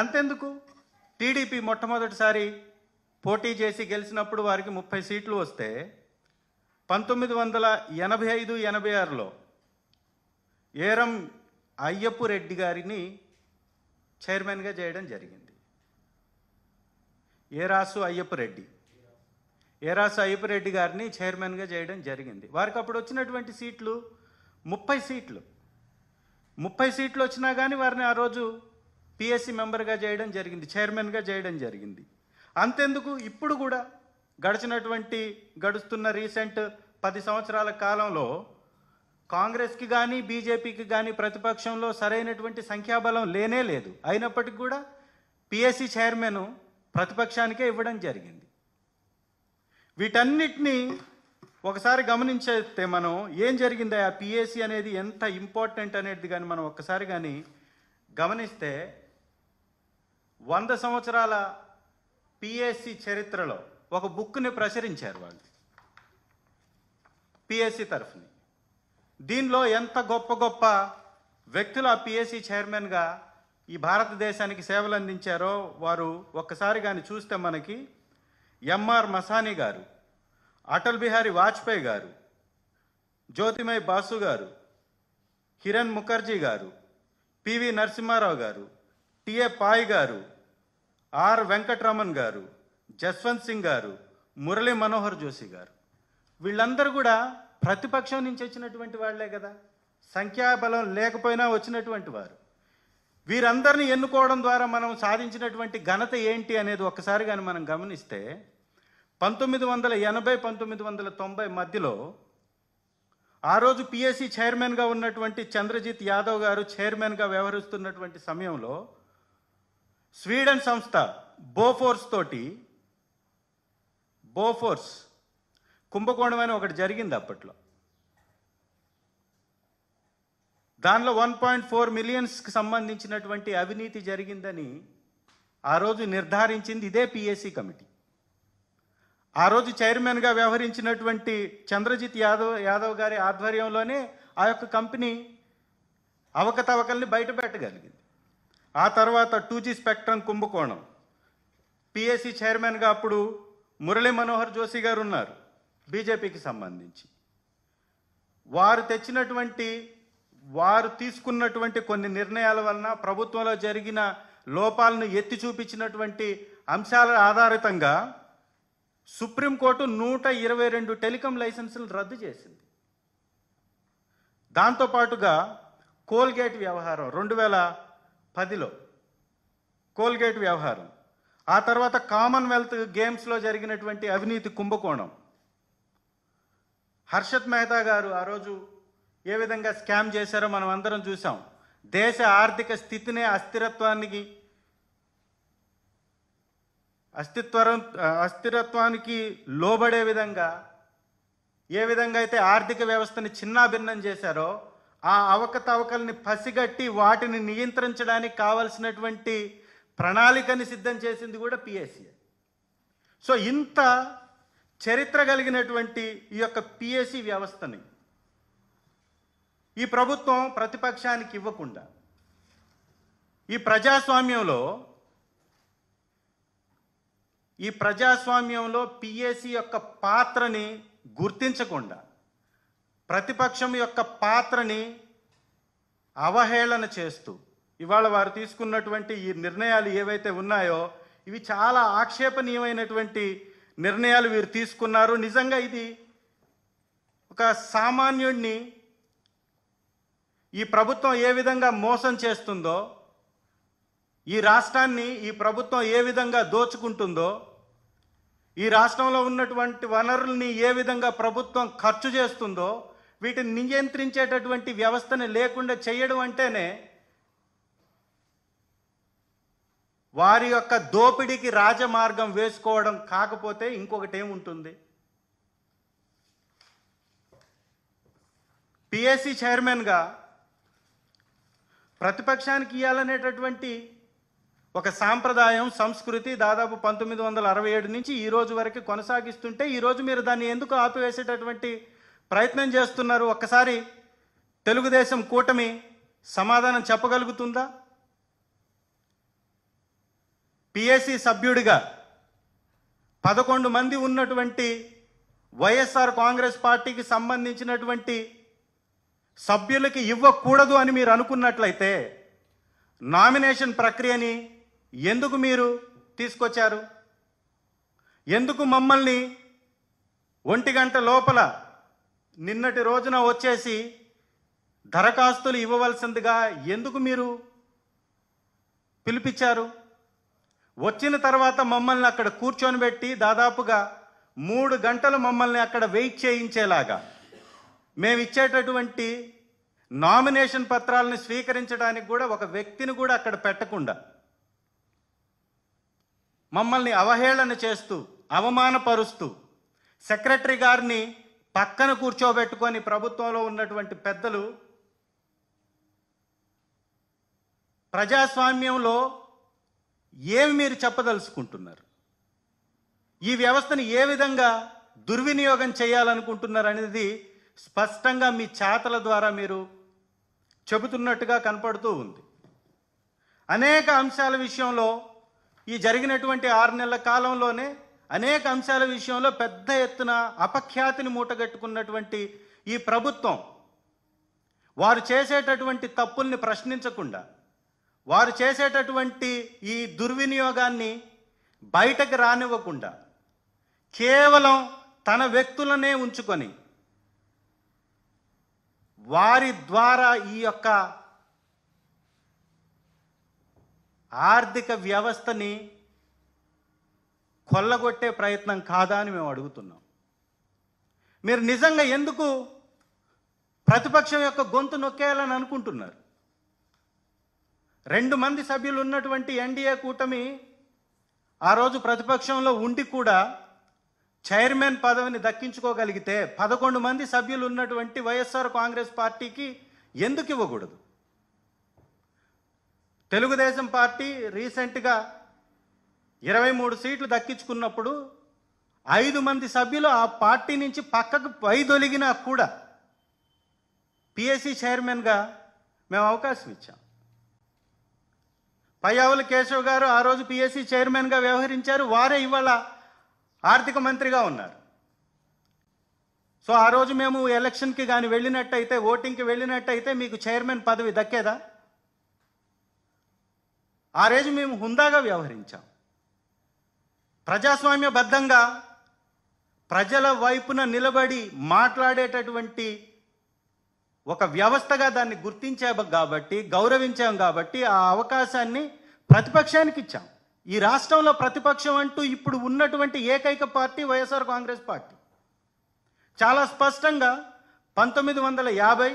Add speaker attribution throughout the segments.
Speaker 1: అంతెందుకు టీడీపీ మొట్టమొదటిసారి పోటీ చేసి గెలిచినప్పుడు వారికి ముప్పై సీట్లు వస్తే పంతొమ్మిది వందల ఎనభై ఐదు ఎనభై ఆరులో ఏరం అయ్యప్పు రెడ్డి గారిని చైర్మన్గా చేయడం జరిగింది ఏరాసు అయ్యప్ప రెడ్డి ఏరాసు అయ్యప్ప రెడ్డి గారిని చైర్మన్గా చేయడం జరిగింది వారికి అప్పుడు వచ్చినటువంటి సీట్లు ముప్పై సీట్లు ముప్పై సీట్లు వచ్చినా కానీ వారిని ఆ రోజు పిఎస్సి మెంబర్గా చేయడం జరిగింది చైర్మన్గా చేయడం జరిగింది అంతెందుకు ఇప్పుడు కూడా గడిచినటువంటి గడుస్తున్న రీసెంట్ పది సంవత్సరాల కాలంలో కాంగ్రెస్కి కానీ బీజేపీకి కానీ ప్రతిపక్షంలో సరైనటువంటి సంఖ్యాబలం లేనే లేదు అయినప్పటికీ కూడా పిఎస్సి చైర్మన్ ప్రతిపక్షానికే ఇవ్వడం జరిగింది వీటన్నిటినీ ఒకసారి గమనించేస్తే మనం ఏం జరిగింది ఆ పిఎస్సి అనేది ఎంత ఇంపార్టెంట్ అనేది కానీ మనం ఒక్కసారి కానీ గమనిస్తే వంద సంవత్సరాల పిఎస్సి చరిత్రలో ఒక బుక్ని ప్రచురించారు వాళ్ళు పిఎస్సి తరఫుని దీనిలో ఎంత గొప్ప గొప్ప వ్యక్తులు ఆ పిఎస్సి చైర్మన్గా ఈ భారతదేశానికి సేవలు అందించారో వారు ఒక్కసారి కానీ చూస్తే మనకి ఎంఆర్ మసానీ గారు అటల్ బిహారీ వాజ్పేయి గారు జ్యోతిమయ్ బాసు గారు కిరణ్ ముఖర్జీ గారు పివి నరసింహారావు గారు టిఏ పాయ్ గారు ఆర్ వెంకట్రామన్ గారు జస్వంత్ సింగ్ గారు మురళీ మనోహర్ జోషి గారు వీళ్ళందరూ కూడా ప్రతిపక్షం నుంచి వచ్చినటువంటి వాళ్లే కదా సంఖ్యాబలం లేకపోయినా వచ్చినటువంటి వారు వీరందరిని ఎన్నుకోవడం ద్వారా మనం సాధించినటువంటి ఘనత ఏంటి అనేది ఒకసారి కానీ మనం గమనిస్తే పంతొమ్మిది వందల ఎనభై పంతొమ్మిది వందల తొంభై మధ్యలో ఆ రోజు పిఎస్సి చైర్మన్గా ఉన్నటువంటి చంద్రజిత్ యాదవ్ గారు చైర్మన్గా వ్యవహరిస్తున్నటువంటి సమయంలో స్వీడన్ సంస్థ బోఫోర్స్ తోటి బోఫోర్స్ కుంభకోణం అని ఒకటి జరిగింది అప్పట్లో దానిలో వన్ పాయింట్ ఫోర్ మిలియన్స్కి సంబంధించినటువంటి అవినీతి జరిగిందని ఆ రోజు నిర్ధారించింది ఇదే పిఎస్సి కమిటీ ఆ రోజు చైర్మన్గా వ్యవహరించినటువంటి చంద్రజిత్ యాదవ్ యాదవ్ గారి ఆధ్వర్యంలోనే ఆ యొక్క కంపెనీ అవకతవకల్ని బయట పెట్టగలిగింది ఆ తర్వాత టూ జీ స్పెక్ట్రమ్ కుంభకోణం పిఎస్సి చైర్మన్గా అప్పుడు మురళీ మనోహర్ జోషి గారు ఉన్నారు బీజేపీకి సంబంధించి వారు తెచ్చినటువంటి వారు తీసుకున్నటువంటి కొన్ని నిర్ణయాల వలన ప్రభుత్వంలో జరిగిన లోపాలను ఎత్తి చూపించినటువంటి అంశాల ఆధారితంగా సుప్రీంకోర్టు నూట ఇరవై రెండు టెలికాం లైసెన్సులను రద్దు చేసింది దాంతోపాటుగా కోల్గేట్ వ్యవహారం రెండు వేల పదిలో కోల్గేట్ వ్యవహారం ఆ తర్వాత కామన్వెల్త్ గేమ్స్లో జరిగినటువంటి అవినీతి కుంభకోణం హర్షత్ మెహతా గారు ఆ రోజు ఏ విధంగా స్కామ్ చేశారో మనం అందరం చూసాం దేశ ఆర్థిక స్థితినే అస్థిరత్వానికి అస్థిత్వం అస్థిరత్వానికి లోబడే విధంగా ఏ విధంగా అయితే ఆర్థిక వ్యవస్థని చిన్నాభిన్నం చేశారో ఆ అవకతవకల్ని పసిగట్టి వాటిని నియంత్రించడానికి కావలసినటువంటి ప్రణాళికని సిద్ధం చేసింది కూడా పిఎస్సీ సో ఇంత చరిత్ర కలిగినటువంటి ఈ యొక్క పిఎస్సి వ్యవస్థని ఈ ప్రభుత్వం ప్రతిపక్షానికి ఇవ్వకుండా ఈ ప్రజాస్వామ్యంలో ఈ ప్రజాస్వామ్యంలో పిఎస్సి యొక్క పాత్రని గుర్తించకుండా ప్రతిపక్షం యొక్క పాత్రని అవహేళన చేస్తూ ఇవాళ వారు తీసుకున్నటువంటి ఈ నిర్ణయాలు ఏవైతే ఉన్నాయో ఇవి చాలా ఆక్షేపనీయమైనటువంటి నిర్ణయాలు వీరు తీసుకున్నారు నిజంగా ఇది ఒక సామాన్యుడిని ఈ ప్రభుత్వం ఏ విధంగా మోసం చేస్తుందో ఈ రాష్ట్రాన్ని ఈ ప్రభుత్వం ఏ విధంగా దోచుకుంటుందో ఈ రాష్ట్రంలో ఉన్నటువంటి వనరుల్ని ఏ విధంగా ప్రభుత్వం ఖర్చు చేస్తుందో వీటిని నియంత్రించేటటువంటి వ్యవస్థను లేకుండా చేయడం అంటేనే వారి యొక్క దోపిడీకి రాజమార్గం వేసుకోవడం కాకపోతే ఇంకొకటి ఏముంటుంది పిఎస్సి చైర్మన్గా ప్రతిపక్షానికి ఇవ్వాలనేటటువంటి ఒక సాంప్రదాయం సంస్కృతి దాదాపు పంతొమ్మిది వందల అరవై ఏడు నుంచి ఈ రోజు వరకు కొనసాగిస్తుంటే ఈరోజు మీరు దాన్ని ఎందుకు ఆపివేసేటటువంటి ప్రయత్నం చేస్తున్నారు ఒక్కసారి తెలుగుదేశం కూటమి సమాధానం చెప్పగలుగుతుందా పిఎస్సి సభ్యుడిగా పదకొండు మంది ఉన్నటువంటి వైఎస్ఆర్ కాంగ్రెస్ పార్టీకి సంబంధించినటువంటి సభ్యులకి ఇవ్వకూడదు అని మీరు అనుకున్నట్లయితే నామినేషన్ ప్రక్రియని ఎందుకు మీరు తీసుకొచ్చారు ఎందుకు మమ్మల్ని ఒంటి గంట లోపల నిన్నటి రోజున వచ్చేసి దరఖాస్తులు ఇవ్వవలసిందిగా ఎందుకు మీరు పిలిపించారు వచ్చిన తర్వాత మమ్మల్ని అక్కడ కూర్చొని పెట్టి దాదాపుగా మూడు గంటలు మమ్మల్ని అక్కడ వెయిట్ చేయించేలాగా మేము ఇచ్చేటటువంటి నామినేషన్ పత్రాలను స్వీకరించడానికి కూడా ఒక వ్యక్తిని కూడా అక్కడ పెట్టకుండా మమ్మల్ని అవహేళన చేస్తూ అవమానపరుస్తూ సెక్రటరీ గారిని పక్కన కూర్చోబెట్టుకొని ప్రభుత్వంలో ఉన్నటువంటి పెద్దలు ప్రజాస్వామ్యంలో ఏమి మీరు చెప్పదలుచుకుంటున్నారు ఈ వ్యవస్థను ఏ విధంగా దుర్వినియోగం చేయాలనుకుంటున్నారు అనేది స్పష్టంగా మీ చేతల ద్వారా మీరు చెబుతున్నట్టుగా కనపడుతూ ఉంది అనేక అంశాల విషయంలో ఈ జరిగినటువంటి ఆరు నెలల కాలంలోనే అనేక అంశాల విషయంలో పెద్ద ఎత్తున అపఖ్యాతిని మూటగట్టుకున్నటువంటి ఈ ప్రభుత్వం వారు చేసేటటువంటి తప్పుల్ని ప్రశ్నించకుండా వారు చేసేటటువంటి ఈ దుర్వినియోగాన్ని బయటకు రానివ్వకుండా కేవలం తన వ్యక్తులనే ఉంచుకొని వారి ద్వారా ఈ యొక్క ఆర్థిక వ్యవస్థని కొల్లగొట్టే ప్రయత్నం కాదా అని మేము అడుగుతున్నాం మీరు నిజంగా ఎందుకు ప్రతిపక్షం యొక్క గొంతు నొక్కేయాలని అనుకుంటున్నారు రెండు మంది సభ్యులు ఉన్నటువంటి ఎన్డీఏ కూటమి ఆ రోజు ప్రతిపక్షంలో ఉండి కూడా చైర్మన్ పదవిని దక్కించుకోగలిగితే పదకొండు మంది సభ్యులు ఉన్నటువంటి వైఎస్ఆర్ కాంగ్రెస్ పార్టీకి ఎందుకు ఇవ్వకూడదు తెలుగుదేశం పార్టీ రీసెంట్గా ఇరవై మూడు సీట్లు దక్కించుకున్నప్పుడు ఐదు మంది సభ్యులు ఆ పార్టీ నుంచి పక్కకు వైదొలిగినా కూడా పిఎస్సి చైర్మన్గా మేము అవకాశం ఇచ్చాం పయ్యావుల కేశవ్ గారు ఆ రోజు పిఎస్సి చైర్మన్గా వ్యవహరించారు వారే ఇవాళ ఆర్థిక మంత్రిగా ఉన్నారు సో ఆ రోజు మేము ఎలక్షన్కి కానీ వెళ్ళినట్టయితే ఓటింగ్కి వెళ్ళినట్టయితే మీకు చైర్మన్ పదవి దక్కేదా ఆ రోజు మేము హుందాగా వ్యవహరించాం ప్రజాస్వామ్యబద్ధంగా ప్రజల వైపున నిలబడి మాట్లాడేటటువంటి ఒక వ్యవస్థగా దాన్ని గుర్తించాము కాబట్టి గౌరవించాం కాబట్టి ఆ అవకాశాన్ని ప్రతిపక్షానికి ఇచ్చాం ఈ రాష్ట్రంలో ప్రతిపక్షం అంటూ ఇప్పుడు ఉన్నటువంటి ఏకైక పార్టీ వైఎస్ఆర్ కాంగ్రెస్ పార్టీ చాలా స్పష్టంగా పంతొమ్మిది వందల యాభై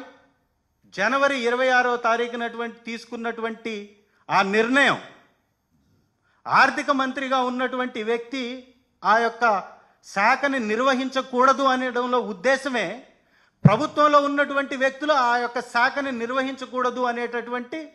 Speaker 1: జనవరి ఇరవై ఆరో తారీఖునటువంటి తీసుకున్నటువంటి ఆ నిర్ణయం ఆర్థిక మంత్రిగా ఉన్నటువంటి వ్యక్తి ఆ యొక్క శాఖని నిర్వహించకూడదు అనేడంలో ఉద్దేశమే ప్రభుత్వంలో ఉన్నటువంటి వ్యక్తులు ఆ యొక్క శాఖని నిర్వహించకూడదు అనేటటువంటి